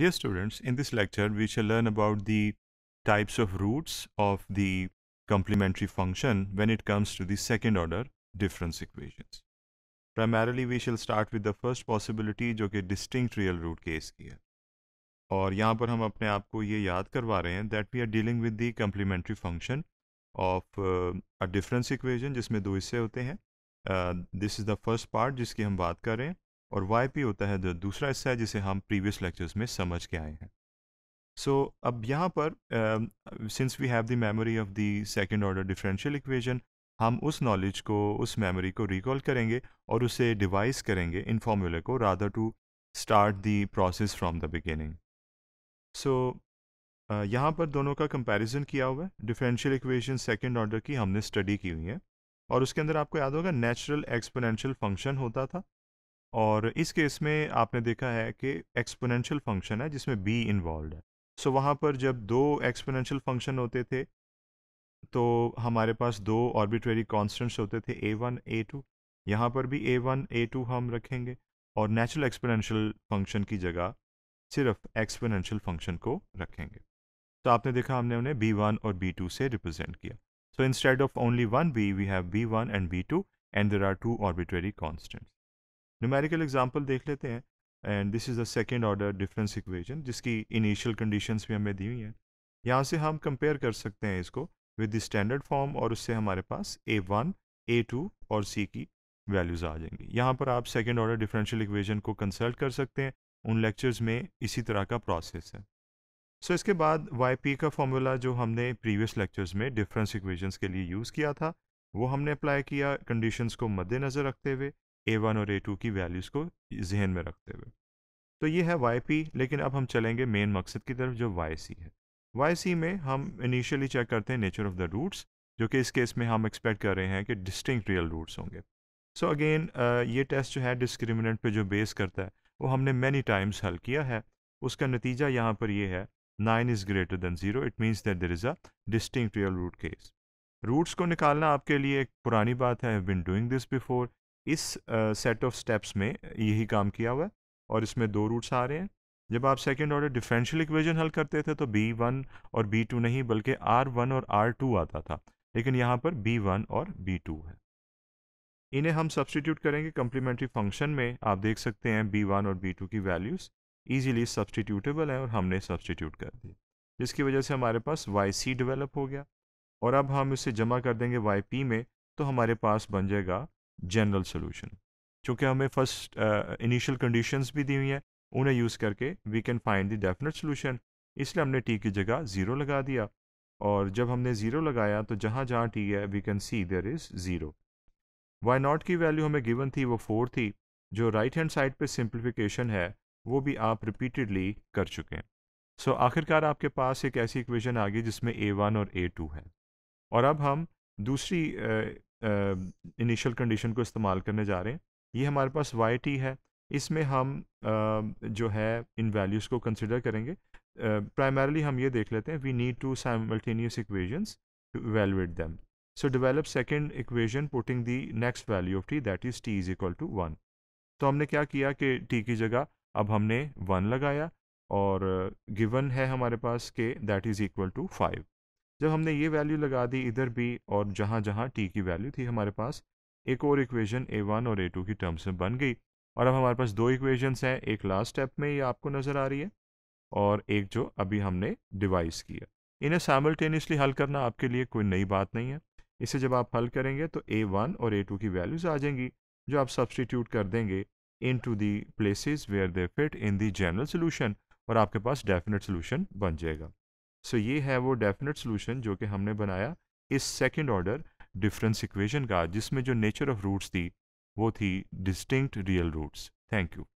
Dear students, in this lecture we shall learn about the types of roots of the complementary function when it comes to the second order difference equations. Primarily we shall start with the first possibility जो कि distinct real root case की है और यहाँ पर हम अपने आप को ये याद करवा रहे हैं that we are dealing with the complementary function of a difference equation जिसमें दो हिस्से होते हैं दिस इज़ द और वाई पी होता है दूसरा हिस्सा है जिसे हम प्रीवियस लेक्चर्स में समझ के आए हैं सो so, अब यहाँ पर since we have the memory of the second order differential equation हम उस नॉलेज को उस मेमोरी को रिकॉल करेंगे और उसे डिवाइस करेंगे इन फॉर्मूले को rather to start the process from the beginning so यहाँ पर दोनों का कंपैरिजन किया हुआ है डिफरेंशियल इक्वेशन सेकेंड ऑर्डर की हमने स्टडी की हुई है और उसके अंदर आपको याद होगा नेचुरल एक्सपोनेंशियल फंक्शन होता था और इस केस में आपने देखा है कि एक्सपोनेंशियल फंक्शन है जिसमें बी इन्वॉल्व है सो so, वहाँ पर जब दो एक्सपोनेंशियल फंक्शन होते थे तो हमारे पास दो ऑर्बिट्रेरी कॉन्स्टेंट्स होते थे ए वन ए टू यहाँ पर भी ए वन ए टू हम रखेंगे और नेचुरल एक्सपोनेंशियल फंक्शन की जगह सिर्फ एक्सपोनेंशियल फंक्शन को रखेंगे तो आपने देखा हमने उन्हें बी वन और बी टू से रिप्रेजेंट किया so instead of only one B we have B one and B two and there are two arbitrary constants numerical example देख लेते हैं and this is the second order difference equation जिसकी initial conditions भी हमें दी हुई हैं यहाँ से हम कंपेयर कर सकते हैं इसको विद द स्टैंडर्ड फॉर्म और उससे हमारे पास ए वन ए टू और सी की वैल्यूज़ आ जाएंगी यहाँ पर आप सेकेंड ऑर्डर डिफरेंशियल इक्वेशन को कंसल्ट कर सकते हैं उन लेक्चर्स में इसी तरह का प्रोसेस है सो so, इसके बाद वाई पी का फॉर्मूला जो हमने प्रीवियस लेक्चर्स में डिफरेंस इक्वेशंस के लिए यूज़ किया था वो हमने अप्लाई किया कंडीशंस को मद्देनज़र रखते हुए ए वन और ए टू की वैल्यूज़ को जहन में रखते हुए तो ये है वाई पी लेकिन अब हम चलेंगे मेन मकसद की तरफ जो वाई सी है वाई सी में हम इनिशियली चेक करते हैं नेचर ऑफ द रूट्स जो कि इस केस में हम एक्सपेक्ट कर रहे हैं कि डिस्टिंक्ट रियल रूट्स होंगे सो so अगेन ये टेस्ट जो है डिस्क्रिमिनेंट पे जो बेस करता है वो हमने मैनी टाइम्स हल किया है उसका नतीजा यहाँ पर ये है nine is greater than zero it means that there is a distinct real root case roots को निकालना आपके लिए एक पुरानी बात है बिन डूइंग दिस बिफोर इस सेट ऑफ स्टेप्स में यही काम किया हुआ है और इसमें दो रूट्स आ रहे हैं जब आप सेकेंड ऑर्डर डिफरेंशियल इक्वेशन हल करते थे तो बी वन और बी टू नहीं बल्कि आर वन और आर टू आता था लेकिन यहाँ पर बी वन और बी टू है इन्हें हम सब्सटीट्यूट करेंगे कम्प्लीमेंट्री फंक्शन में आप देख सकते हैं बी वन और बी टू की वैल्यूज़ ईजिली सब्सटीट्यूटेबल हैं और हमने सब्सटीट्यूट कर दी जिसकी वजह से हमारे पास वाई सी डिवेलप हो गया और अब हम इसे जमा कर देंगे वाई पी में तो हमारे पास बन जाएगा जनरल सोल्यूशन चूँकि हमें फर्स्ट इनिशियल कंडीशंस भी दी हुई हैं उन्हें यूज़ करके we can find the definite solution इसलिए हमने टी की जगह ज़ीरो लगा दिया और जब हमने ज़ीरो लगाया तो जहाँ जहाँ टी है we can see there is zero y naught की वैल्यू हमें गिवन थी वो फोर थी जो राइट हैंड साइड पे सिंप्लीफिकेशन है वो भी आप रिपीटेडली कर चुके हैं सो so, आखिरकार आपके पास एक ऐसी इक्वेशन आ गई जिसमें ए वन और ए टू है और अब हम दूसरी uh, इनिशियल कंडीशन को इस्तेमाल करने जा रहे हैं ये हमारे पास वाई टी है इसमें हम uh, जो है इन वैल्यूज़ को कंसिडर करेंगे प्राइमरली uh, हम ये देख लेते हैं we need to simultaneous equations to evaluate them so develop second equation putting the next value of t that is t is equal to one तो हमने क्या किया कि टी की जगह अब हमने वन लगाया और गिवन है हमारे पास के that is equal to five जब हमने ये वैल्यू लगा दी इधर भी और जहाँ जहाँ टी की वैल्यू थी हमारे पास एक और इक्वेशन ए वन और ए टू की टर्म्स में बन गई और अब हमारे पास दो इक्वेशंस हैं एक लास्ट स्टेप में ये आपको नज़र आ रही है और एक जो अभी हमने डिवाइस किया इन्हें साइमल्टेनियसली हल करना आपके लिए कोई नई बात नहीं है इसे जब आप हल करेंगे तो ए वन और ए टू की वैल्यूज़ आ जाएंगी जो आप सब्सटीट्यूट कर देंगे into the places where they fit in the general solution और आपके पास डेफिनेट सोल्यूशन बन जाएगा सो ये है वो डेफिनेट सोल्यूशन जो कि हमने बनाया इस सेकेंड ऑर्डर डिफरेंस इक्वेशन का जिसमें जो नेचर ऑफ रूट्स थी वो थी distinct real roots thank you